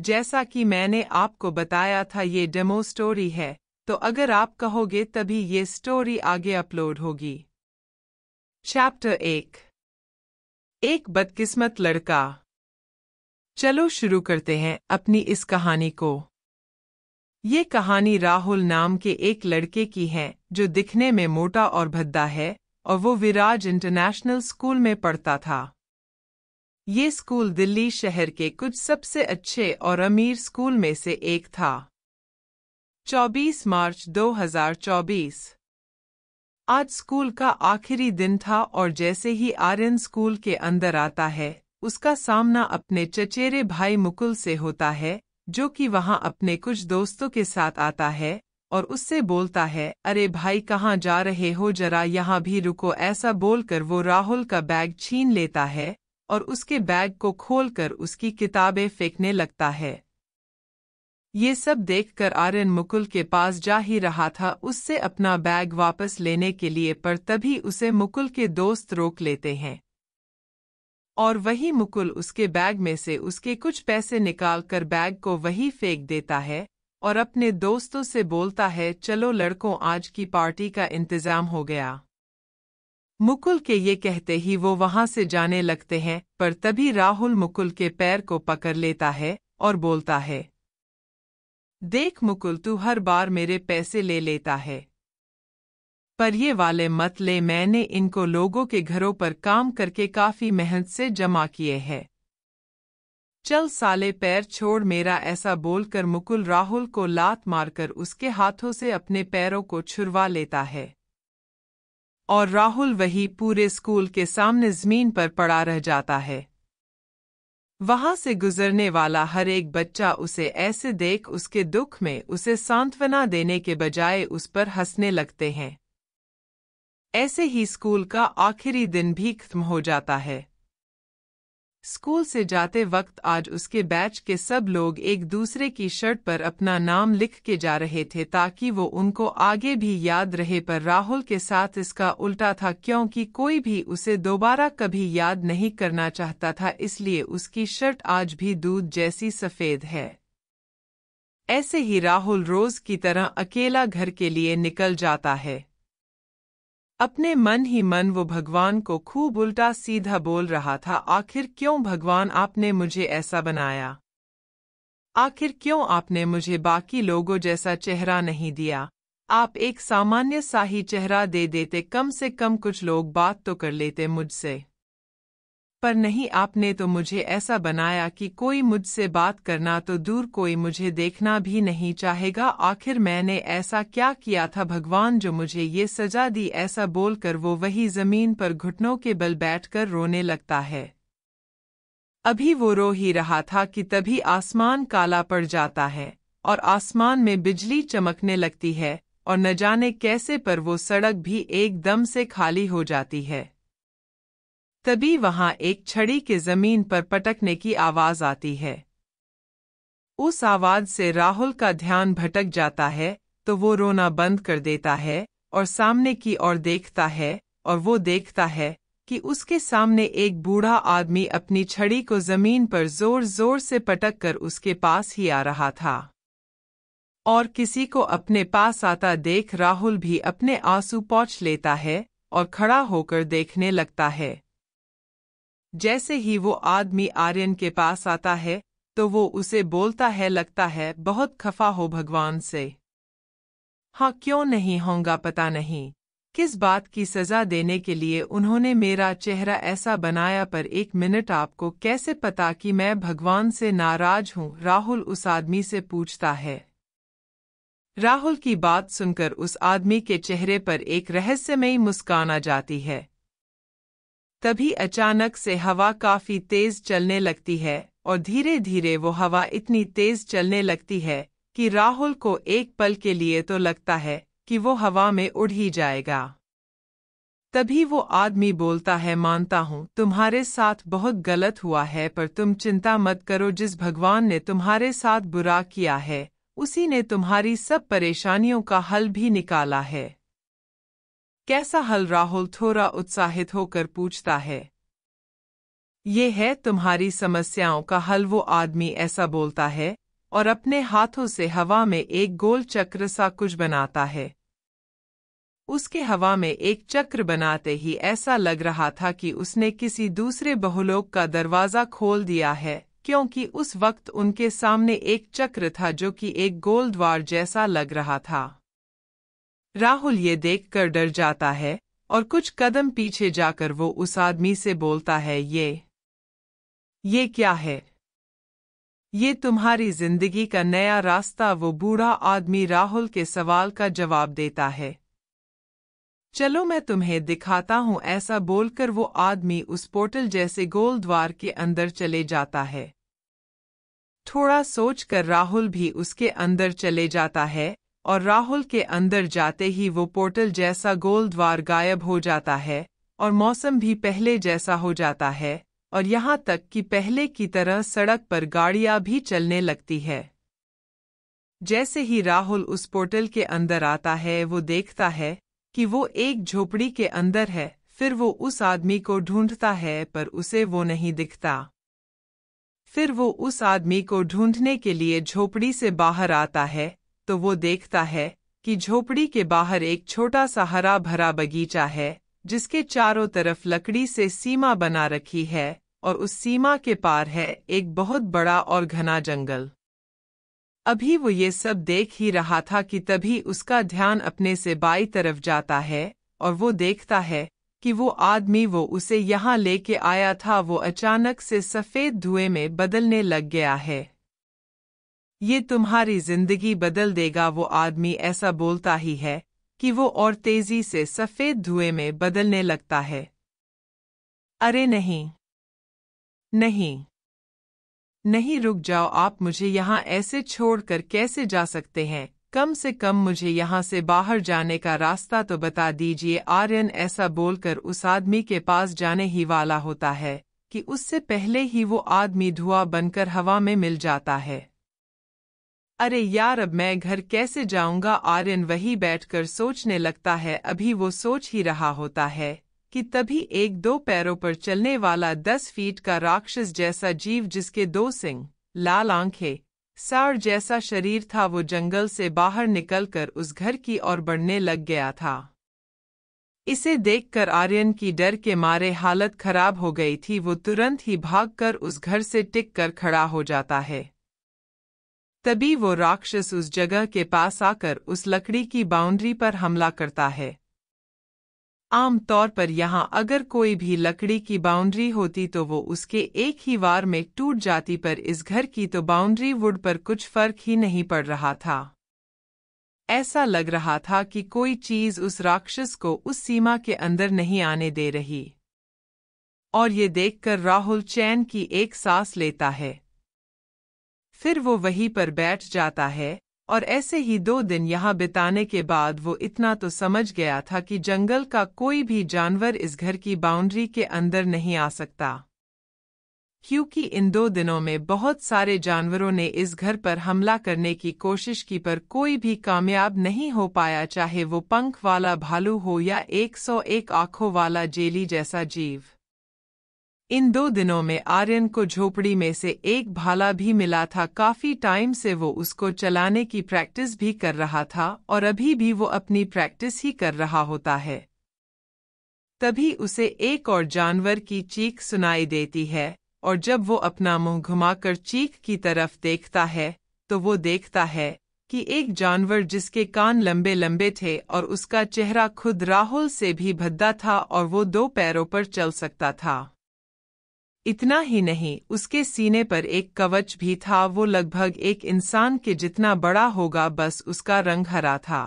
जैसा कि मैंने आपको बताया था ये डेमो स्टोरी है तो अगर आप कहोगे तभी ये स्टोरी आगे अपलोड होगी चैप्टर एक एक बदकिस्मत लड़का चलो शुरू करते हैं अपनी इस कहानी को ये कहानी राहुल नाम के एक लड़के की है जो दिखने में मोटा और भद्दा है और वो विराज इंटरनेशनल स्कूल में पढ़ता था ये स्कूल दिल्ली शहर के कुछ सबसे अच्छे और अमीर स्कूल में से एक था 24 मार्च 2024 आज स्कूल का आखिरी दिन था और जैसे ही आर्यन स्कूल के अंदर आता है उसका सामना अपने चचेरे भाई मुकुल से होता है जो कि वहाँ अपने कुछ दोस्तों के साथ आता है और उससे बोलता है अरे भाई कहाँ जा रहे हो जरा यहाँ भी रुको ऐसा बोलकर वो राहुल का बैग छीन लेता है और उसके बैग को खोलकर उसकी किताबें फेंकने लगता है ये सब देखकर आर्यन मुकुल के पास जा ही रहा था उससे अपना बैग वापस लेने के लिए पर तभी उसे मुकुल के दोस्त रोक लेते हैं और वही मुकुल उसके बैग में से उसके कुछ पैसे निकालकर बैग को वही फेंक देता है और अपने दोस्तों से बोलता है चलो लड़कों आज की पार्टी का इंतजाम हो गया मुकुल के ये कहते ही वो वहां से जाने लगते हैं पर तभी राहुल मुकुल के पैर को पकड़ लेता है और बोलता है देख मुकुल तू हर बार मेरे पैसे ले लेता है पर ये वाले मत ले मैंने इनको लोगों के घरों पर काम करके काफी मेहनत से जमा किए हैं चल साले पैर छोड़ मेरा ऐसा बोलकर मुकुल राहुल को लात मारकर उसके हाथों से अपने पैरों को छुरवा लेता है और राहुल वही पूरे स्कूल के सामने जमीन पर पड़ा रह जाता है वहां से गुजरने वाला हर एक बच्चा उसे ऐसे देख उसके दुख में उसे सांत्वना देने के बजाय उस पर हंसने लगते हैं ऐसे ही स्कूल का आखिरी दिन भी खत्म हो जाता है स्कूल से जाते वक्त आज उसके बैच के सब लोग एक दूसरे की शर्ट पर अपना नाम लिख के जा रहे थे ताकि वो उनको आगे भी याद रहे पर राहुल के साथ इसका उल्टा था क्योंकि कोई भी उसे दोबारा कभी याद नहीं करना चाहता था इसलिए उसकी शर्ट आज भी दूध जैसी सफ़ेद है ऐसे ही राहुल रोज की तरह अकेला घर के लिए निकल जाता है अपने मन ही मन वो भगवान को खूब उल्टा सीधा बोल रहा था आखिर क्यों भगवान आपने मुझे ऐसा बनाया आखिर क्यों आपने मुझे बाकी लोगों जैसा चेहरा नहीं दिया आप एक सामान्य साही चेहरा दे देते कम से कम कुछ लोग बात तो कर लेते मुझसे पर नहीं आपने तो मुझे ऐसा बनाया कि कोई मुझसे बात करना तो दूर कोई मुझे देखना भी नहीं चाहेगा आखिर मैंने ऐसा क्या किया था भगवान जो मुझे ये सजा दी ऐसा बोलकर वो वही जमीन पर घुटनों के बल बैठकर रोने लगता है अभी वो रो ही रहा था कि तभी आसमान काला पड़ जाता है और आसमान में बिजली चमकने लगती है और न जाने कैसे पर वो सड़क भी एकदम से खाली हो जाती है तभी वहां एक छड़ी के जमीन पर पटकने की आवाज आती है उस आवाज से राहुल का ध्यान भटक जाता है तो वो रोना बंद कर देता है और सामने की ओर देखता है और वो देखता है कि उसके सामने एक बूढ़ा आदमी अपनी छड़ी को जमीन पर जोर जोर से पटक कर उसके पास ही आ रहा था और किसी को अपने पास आता देख राहुल भी अपने आंसू पहुँच लेता है और खड़ा होकर देखने लगता है जैसे ही वो आदमी आर्यन के पास आता है तो वो उसे बोलता है लगता है बहुत खफा हो भगवान से हाँ क्यों नहीं होगा पता नहीं किस बात की सजा देने के लिए उन्होंने मेरा चेहरा ऐसा बनाया पर एक मिनट आपको कैसे पता कि मैं भगवान से नाराज हूँ राहुल उस आदमी से पूछता है राहुल की बात सुनकर उस आदमी के चेहरे पर एक रहस्यमयी मुस्कान आ जाती है तभी अचानक से हवा काफी तेज चलने लगती है और धीरे धीरे वो हवा इतनी तेज चलने लगती है कि राहुल को एक पल के लिए तो लगता है कि वो हवा में उड़ ही जाएगा तभी वो आदमी बोलता है मानता हूँ तुम्हारे साथ बहुत गलत हुआ है पर तुम चिंता मत करो जिस भगवान ने तुम्हारे साथ बुरा किया है उसी ने तुम्हारी सब परेशानियों का हल भी निकाला है कैसा हल राहुल थोड़ा उत्साहित होकर पूछता है ये है तुम्हारी समस्याओं का हल वो आदमी ऐसा बोलता है और अपने हाथों से हवा में एक गोल चक्र सा कुछ बनाता है उसके हवा में एक चक्र बनाते ही ऐसा लग रहा था कि उसने किसी दूसरे बहुलोक का दरवाज़ा खोल दिया है क्योंकि उस वक्त उनके सामने एक चक्र था जो कि एक गोल द्वार जैसा लग रहा था राहुल ये देखकर डर जाता है और कुछ कदम पीछे जाकर वो उस आदमी से बोलता है ये ये क्या है ये तुम्हारी जिंदगी का नया रास्ता वो बूढ़ा आदमी राहुल के सवाल का जवाब देता है चलो मैं तुम्हें दिखाता हूँ ऐसा बोलकर वो आदमी उस पोर्टल जैसे गोल द्वार के अंदर चले जाता है थोड़ा सोचकर राहुल भी उसके अंदर चले जाता है और राहुल के अंदर जाते ही वो पोर्टल जैसा गोल द्वार गायब हो जाता है और मौसम भी पहले जैसा हो जाता है और यहाँ तक कि पहले की तरह सड़क पर गाड़ियाँ भी चलने लगती है जैसे ही राहुल उस पोर्टल के अंदर आता है वो देखता है कि वो एक झोपड़ी के अंदर है फिर वो उस आदमी को ढूंढता है पर उसे वो नहीं दिखता फिर वो उस आदमी को ढूंढने के लिए झोपड़ी से बाहर आता है तो वो देखता है कि झोपड़ी के बाहर एक छोटा सा हरा भरा बगीचा है जिसके चारों तरफ लकड़ी से सीमा बना रखी है और उस सीमा के पार है एक बहुत बड़ा और घना जंगल अभी वो ये सब देख ही रहा था कि तभी उसका ध्यान अपने से बाई तरफ जाता है और वो देखता है कि वो आदमी वो उसे यहाँ लेके आया था वो अचानक से सफ़ेद धुएं में बदलने लग गया है ये तुम्हारी जिंदगी बदल देगा वो आदमी ऐसा बोलता ही है कि वो और तेजी से सफेद धुएं में बदलने लगता है अरे नहीं नहीं नहीं रुक जाओ आप मुझे यहाँ ऐसे छोड़कर कैसे जा सकते हैं कम से कम मुझे यहाँ से बाहर जाने का रास्ता तो बता दीजिए आर्यन ऐसा बोलकर उस आदमी के पास जाने ही वाला होता है कि उससे पहले ही वो आदमी धुआं बनकर हवा में मिल जाता है अरे यार अब मैं घर कैसे जाऊंगा आर्यन वही बैठकर सोचने लगता है अभी वो सोच ही रहा होता है कि तभी एक दो पैरों पर चलने वाला दस फीट का राक्षस जैसा जीव जिसके दो सिंह लाल आंखें सार जैसा शरीर था वो जंगल से बाहर निकलकर उस घर की ओर बढ़ने लग गया था इसे देखकर आर्यन की डर के मारे हालत खराब हो गई थी वो तुरंत ही भागकर उस घर से टिक कर खड़ा हो जाता है तभी वो राक्षस उस जगह के पास आकर उस लकड़ी की बाउंड्री पर हमला करता है आमतौर पर यहाँ अगर कोई भी लकड़ी की बाउंड्री होती तो वो उसके एक ही वार में टूट जाती पर इस घर की तो बाउंड्री वुड पर कुछ फर्क ही नहीं पड़ रहा था ऐसा लग रहा था कि कोई चीज उस राक्षस को उस सीमा के अंदर नहीं आने दे रही और ये देखकर राहुल चैन की एक सांस लेता है फिर वो वहीं पर बैठ जाता है और ऐसे ही दो दिन यहाँ बिताने के बाद वो इतना तो समझ गया था कि जंगल का कोई भी जानवर इस घर की बाउंड्री के अंदर नहीं आ सकता क्योंकि इन दो दिनों में बहुत सारे जानवरों ने इस घर पर हमला करने की कोशिश की पर कोई भी कामयाब नहीं हो पाया चाहे वो पंख वाला भालू हो या 101 आंखों वाला जेली जैसा जीव इन दो दिनों में आर्यन को झोपड़ी में से एक भाला भी मिला था काफी टाइम से वो उसको चलाने की प्रैक्टिस भी कर रहा था और अभी भी वो अपनी प्रैक्टिस ही कर रहा होता है तभी उसे एक और जानवर की चीख सुनाई देती है और जब वो अपना मुंह घुमाकर चीख की तरफ देखता है तो वो देखता है कि एक जानवर जिसके कान लंबे लंबे थे और उसका चेहरा खुद राहुल से भी भद्दा था और वो दो पैरों पर चल सकता था इतना ही नहीं उसके सीने पर एक कवच भी था वो लगभग एक इंसान के जितना बड़ा होगा बस उसका रंग हरा था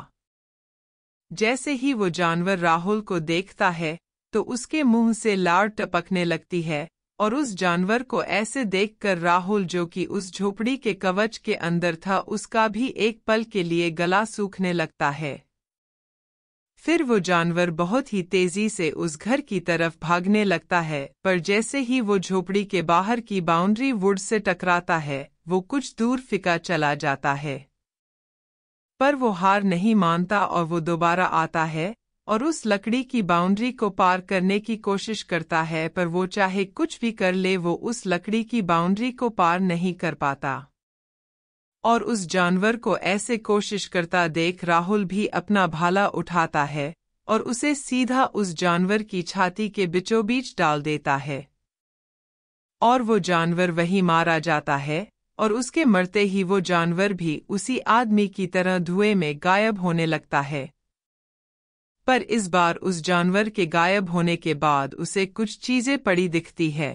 जैसे ही वो जानवर राहुल को देखता है तो उसके मुंह से लार टपकने लगती है और उस जानवर को ऐसे देखकर राहुल जो कि उस झोपड़ी के कवच के अंदर था उसका भी एक पल के लिए गला सूखने लगता है फिर वो जानवर बहुत ही तेजी से उस घर की तरफ भागने लगता है पर जैसे ही वो झोपड़ी के बाहर की बाउंड्री वुड से टकराता है वो कुछ दूर फिका चला जाता है पर वो हार नहीं मानता और वो दोबारा आता है और उस लकड़ी की बाउंड्री को पार करने की कोशिश करता है पर वो चाहे कुछ भी कर ले वो उस लकड़ी की बाउंड्री को पार नहीं कर पाता और उस जानवर को ऐसे कोशिश करता देख राहुल भी अपना भाला उठाता है और उसे सीधा उस जानवर की छाती के बीचोबीच डाल देता है और वो जानवर वही मारा जाता है और उसके मरते ही वो जानवर भी उसी आदमी की तरह धुएं में गायब होने लगता है पर इस बार उस जानवर के गायब होने के बाद उसे कुछ चीजें पड़ी दिखती है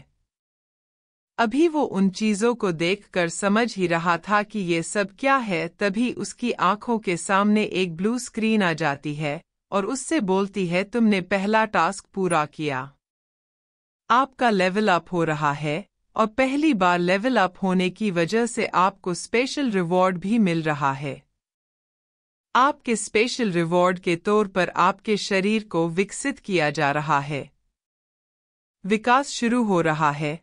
अभी वो उन चीजों को देखकर समझ ही रहा था कि ये सब क्या है तभी उसकी आंखों के सामने एक ब्लू स्क्रीन आ जाती है और उससे बोलती है तुमने पहला टास्क पूरा किया आपका लेवल अप हो रहा है और पहली बार लेवल अप होने की वजह से आपको स्पेशल रिवॉर्ड भी मिल रहा है आपके स्पेशल रिवॉर्ड के तौर पर आपके शरीर को विकसित किया जा रहा है विकास शुरू हो रहा है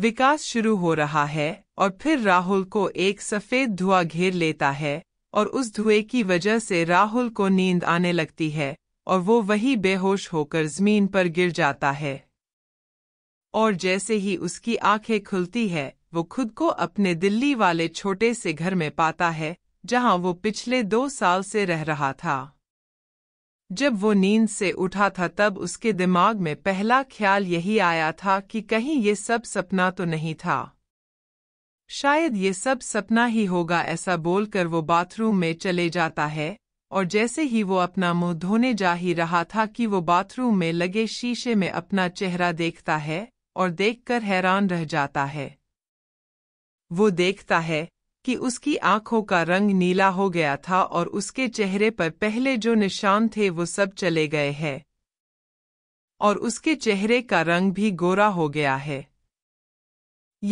विकास शुरू हो रहा है और फिर राहुल को एक सफेद धुआं घेर लेता है और उस धुएं की वजह से राहुल को नींद आने लगती है और वो वही बेहोश होकर जमीन पर गिर जाता है और जैसे ही उसकी आंखें खुलती है वो खुद को अपने दिल्ली वाले छोटे से घर में पाता है जहां वो पिछले दो साल से रह रहा था जब वो नींद से उठा था तब उसके दिमाग में पहला ख्याल यही आया था कि कहीं ये सब सपना तो नहीं था शायद ये सब सपना ही होगा ऐसा बोलकर वो बाथरूम में चले जाता है और जैसे ही वो अपना मुंह धोने जा ही रहा था कि वो बाथरूम में लगे शीशे में अपना चेहरा देखता है और देखकर हैरान रह जाता है वो देखता है कि उसकी आंखों का रंग नीला हो गया था और उसके चेहरे पर पहले जो निशान थे वो सब चले गए हैं और उसके चेहरे का रंग भी गोरा हो गया है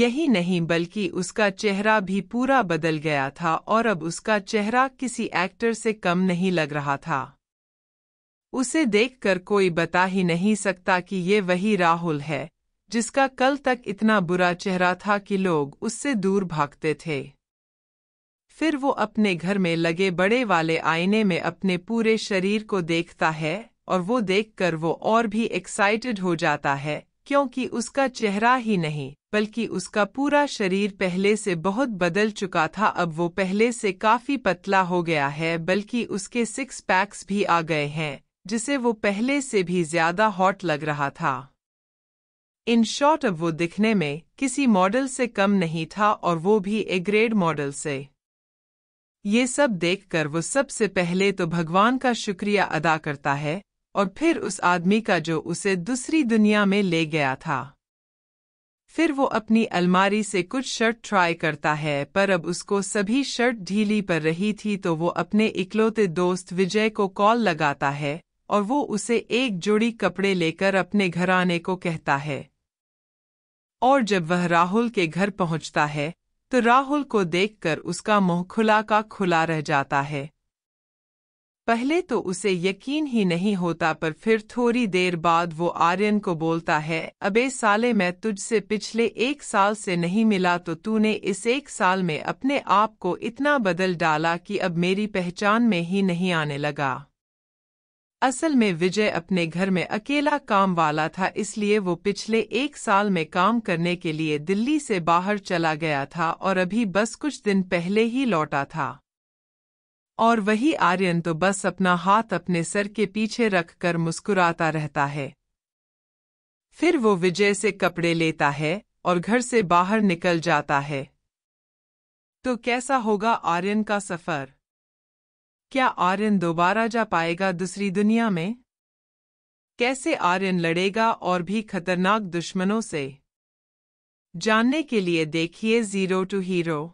यही नहीं बल्कि उसका चेहरा भी पूरा बदल गया था और अब उसका चेहरा किसी एक्टर से कम नहीं लग रहा था उसे देखकर कोई बता ही नहीं सकता कि ये वही राहुल है जिसका कल तक इतना बुरा चेहरा था कि लोग उससे दूर भागते थे फिर वो अपने घर में लगे बड़े वाले आईने में अपने पूरे शरीर को देखता है और वो देखकर वो और भी एक्साइटेड हो जाता है क्योंकि उसका चेहरा ही नहीं बल्कि उसका पूरा शरीर पहले से बहुत बदल चुका था अब वो पहले से काफी पतला हो गया है बल्कि उसके सिक्स पैक्स भी आ गए हैं जिसे वो पहले से भी ज्यादा हॉट लग रहा था इन शॉर्ट अब वो दिखने में किसी मॉडल से कम नहीं था और वो भी ए ग्रेड मॉडल से ये सब देखकर वो सबसे पहले तो भगवान का शुक्रिया अदा करता है और फिर उस आदमी का जो उसे दूसरी दुनिया में ले गया था फिर वो अपनी अलमारी से कुछ शर्ट ट्राई करता है पर अब उसको सभी शर्ट ढीली पर रही थी तो वो अपने इकलौते दोस्त विजय को कॉल लगाता है और वो उसे एक जोड़ी कपड़े लेकर अपने घर आने को कहता है और जब वह राहुल के घर पहुंचता है तो राहुल को देखकर उसका मुंह खुला का खुला रह जाता है पहले तो उसे यकीन ही नहीं होता पर फिर थोड़ी देर बाद वो आर्यन को बोलता है अबे साले मैं तुझसे पिछले एक साल से नहीं मिला तो तूने इस एक साल में अपने आप को इतना बदल डाला कि अब मेरी पहचान में ही नहीं आने लगा असल में विजय अपने घर में अकेला काम वाला था इसलिए वो पिछले एक साल में काम करने के लिए दिल्ली से बाहर चला गया था और अभी बस कुछ दिन पहले ही लौटा था और वही आर्यन तो बस अपना हाथ अपने सर के पीछे रखकर मुस्कुराता रहता है फिर वो विजय से कपड़े लेता है और घर से बाहर निकल जाता है तो कैसा होगा आर्यन का सफर क्या आर्यन दोबारा जा पाएगा दूसरी दुनिया में कैसे आर्यन लड़ेगा और भी खतरनाक दुश्मनों से जानने के लिए देखिए जीरो टू हीरो